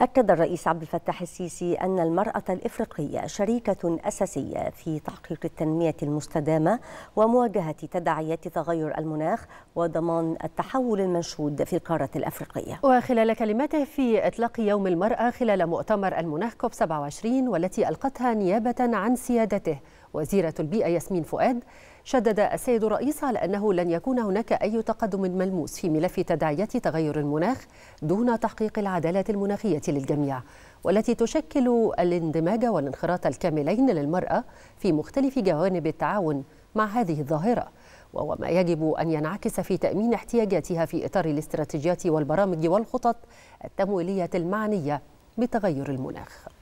أكد الرئيس عبد الفتاح السيسي أن المرأة الإفريقية شريكة أساسية في تحقيق التنمية المستدامة ومواجهة تداعيات تغير المناخ وضمان التحول المنشود في القارة الأفريقية وخلال كلمته في إطلاق يوم المرأة خلال مؤتمر المناخ كوب 27 والتي ألقتها نيابة عن سيادته وزيرة البيئة ياسمين فؤاد شدد السيد الرئيس على أنه لن يكون هناك أي تقدم ملموس في ملف تداعيات تغير المناخ دون تحقيق العدالة المناخية للجميع والتي تشكل الاندماج والانخراط الكاملين للمرأة في مختلف جوانب التعاون مع هذه الظاهرة وهو ما يجب أن ينعكس في تأمين احتياجاتها في إطار الاستراتيجيات والبرامج والخطط التمويلية المعنية بتغير المناخ